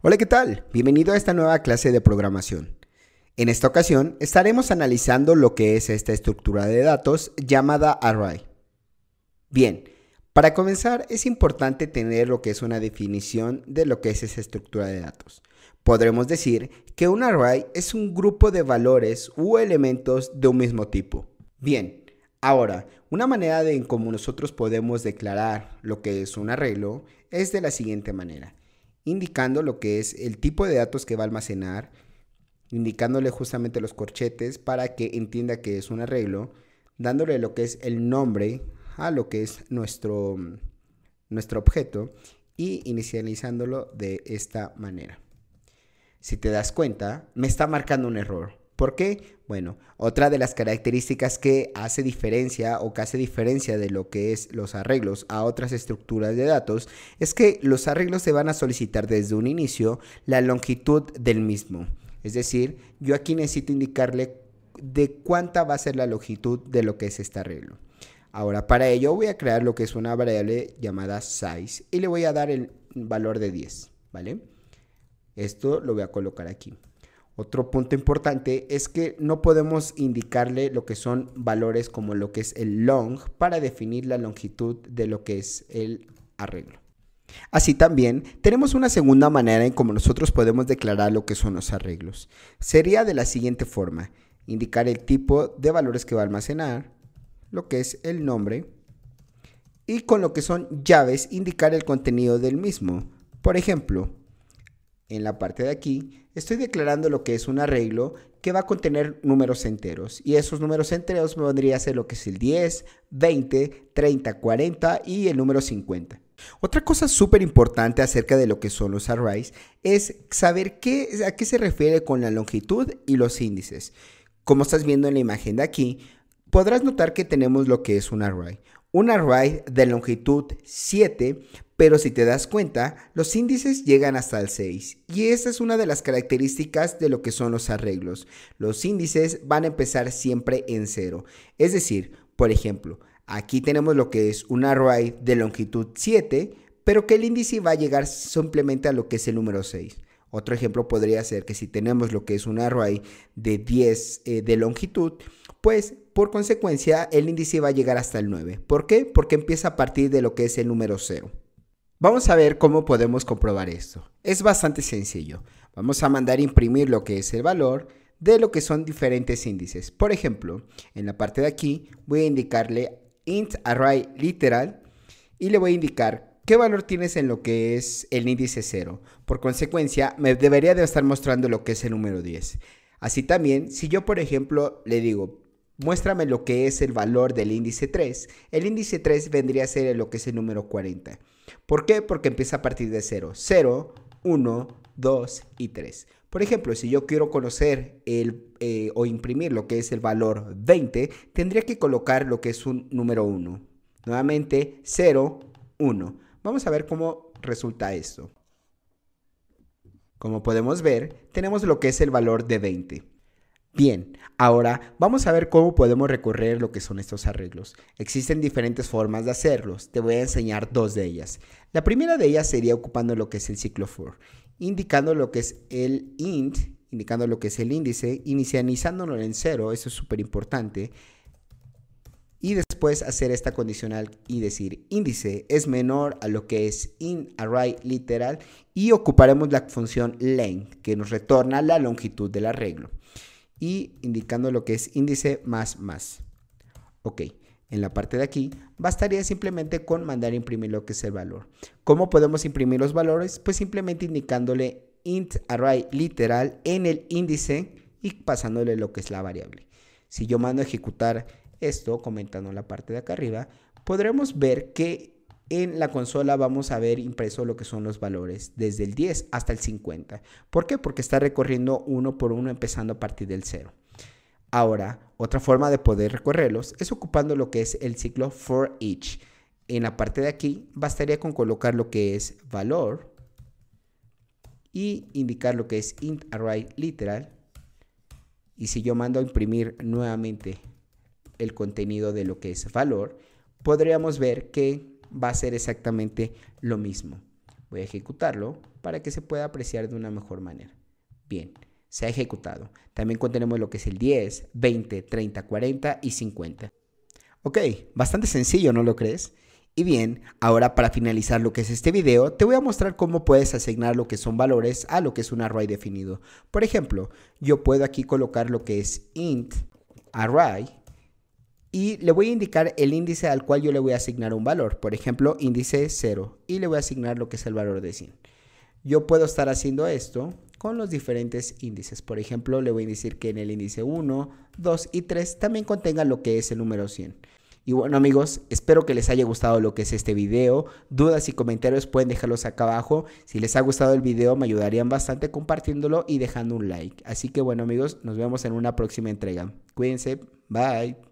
Hola, ¿qué tal? Bienvenido a esta nueva clase de programación. En esta ocasión estaremos analizando lo que es esta estructura de datos llamada array. Bien, para comenzar es importante tener lo que es una definición de lo que es esa estructura de datos. Podremos decir que un array es un grupo de valores u elementos de un mismo tipo. Bien, ahora, una manera de en cómo nosotros podemos declarar lo que es un arreglo es de la siguiente manera indicando lo que es el tipo de datos que va a almacenar, indicándole justamente los corchetes para que entienda que es un arreglo, dándole lo que es el nombre a lo que es nuestro, nuestro objeto y inicializándolo de esta manera. Si te das cuenta, me está marcando un error. ¿Por qué? Bueno, otra de las características que hace diferencia o que hace diferencia de lo que es los arreglos a otras estructuras de datos es que los arreglos se van a solicitar desde un inicio la longitud del mismo. Es decir, yo aquí necesito indicarle de cuánta va a ser la longitud de lo que es este arreglo. Ahora, para ello voy a crear lo que es una variable llamada size y le voy a dar el valor de 10, ¿vale? Esto lo voy a colocar aquí. Otro punto importante es que no podemos indicarle lo que son valores como lo que es el long para definir la longitud de lo que es el arreglo. Así también, tenemos una segunda manera en cómo nosotros podemos declarar lo que son los arreglos. Sería de la siguiente forma, indicar el tipo de valores que va a almacenar, lo que es el nombre, y con lo que son llaves indicar el contenido del mismo. Por ejemplo, en la parte de aquí estoy declarando lo que es un arreglo que va a contener números enteros. Y esos números enteros me vendría a ser lo que es el 10, 20, 30, 40 y el número 50. Otra cosa súper importante acerca de lo que son los arrays es saber qué, a qué se refiere con la longitud y los índices. Como estás viendo en la imagen de aquí, podrás notar que tenemos lo que es un array. Un array de longitud 7 pero si te das cuenta, los índices llegan hasta el 6 y esa es una de las características de lo que son los arreglos. Los índices van a empezar siempre en 0. Es decir, por ejemplo, aquí tenemos lo que es un array de longitud 7, pero que el índice va a llegar simplemente a lo que es el número 6. Otro ejemplo podría ser que si tenemos lo que es un array de 10 eh, de longitud, pues por consecuencia el índice va a llegar hasta el 9. ¿Por qué? Porque empieza a partir de lo que es el número 0. Vamos a ver cómo podemos comprobar esto. Es bastante sencillo. Vamos a mandar imprimir lo que es el valor de lo que son diferentes índices. Por ejemplo, en la parte de aquí voy a indicarle int array literal y le voy a indicar qué valor tienes en lo que es el índice 0. Por consecuencia, me debería de estar mostrando lo que es el número 10. Así también, si yo por ejemplo le digo muéstrame lo que es el valor del índice 3, el índice 3 vendría a ser lo que es el número 40. ¿Por qué? Porque empieza a partir de 0. 0, 1, 2 y 3. Por ejemplo, si yo quiero conocer eh, o imprimir lo que es el valor 20, tendría que colocar lo que es un número 1. Nuevamente, 0, 1. Vamos a ver cómo resulta esto. Como podemos ver, tenemos lo que es el valor de 20. Bien, ahora vamos a ver cómo podemos recorrer lo que son estos arreglos. Existen diferentes formas de hacerlos, te voy a enseñar dos de ellas. La primera de ellas sería ocupando lo que es el ciclo for, indicando lo que es el int, indicando lo que es el índice, inicializándolo en cero, eso es súper importante, y después hacer esta condicional y decir índice es menor a lo que es in array literal y ocuparemos la función length que nos retorna la longitud del arreglo y indicando lo que es índice más más. Ok, en la parte de aquí bastaría simplemente con mandar imprimir lo que es el valor. ¿Cómo podemos imprimir los valores? Pues simplemente indicándole int array literal en el índice y pasándole lo que es la variable. Si yo mando a ejecutar esto, comentando la parte de acá arriba, podremos ver que en la consola vamos a ver impreso lo que son los valores, desde el 10 hasta el 50. ¿Por qué? Porque está recorriendo uno por uno empezando a partir del 0. Ahora, otra forma de poder recorrerlos es ocupando lo que es el ciclo for each. En la parte de aquí bastaría con colocar lo que es valor y indicar lo que es int array literal. Y si yo mando a imprimir nuevamente el contenido de lo que es valor, podríamos ver que va a ser exactamente lo mismo. Voy a ejecutarlo para que se pueda apreciar de una mejor manera. Bien, se ha ejecutado. También contenemos lo que es el 10, 20, 30, 40 y 50. Ok, bastante sencillo, ¿no lo crees? Y bien, ahora para finalizar lo que es este video, te voy a mostrar cómo puedes asignar lo que son valores a lo que es un array definido. Por ejemplo, yo puedo aquí colocar lo que es int array y le voy a indicar el índice al cual yo le voy a asignar un valor. Por ejemplo, índice 0 y le voy a asignar lo que es el valor de 100. Yo puedo estar haciendo esto con los diferentes índices. Por ejemplo, le voy a decir que en el índice 1, 2 y 3 también contenga lo que es el número 100. Y bueno amigos, espero que les haya gustado lo que es este video. Dudas y comentarios pueden dejarlos acá abajo. Si les ha gustado el video me ayudarían bastante compartiéndolo y dejando un like. Así que bueno amigos, nos vemos en una próxima entrega. Cuídense, bye.